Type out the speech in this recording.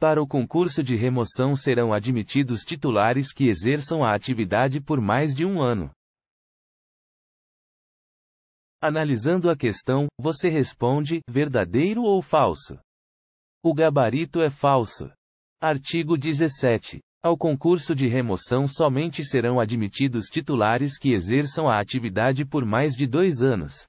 Para o concurso de remoção serão admitidos titulares que exerçam a atividade por mais de um ano. Analisando a questão, você responde: verdadeiro ou falso? O gabarito é falso. Artigo 17. Ao concurso de remoção somente serão admitidos titulares que exerçam a atividade por mais de dois anos.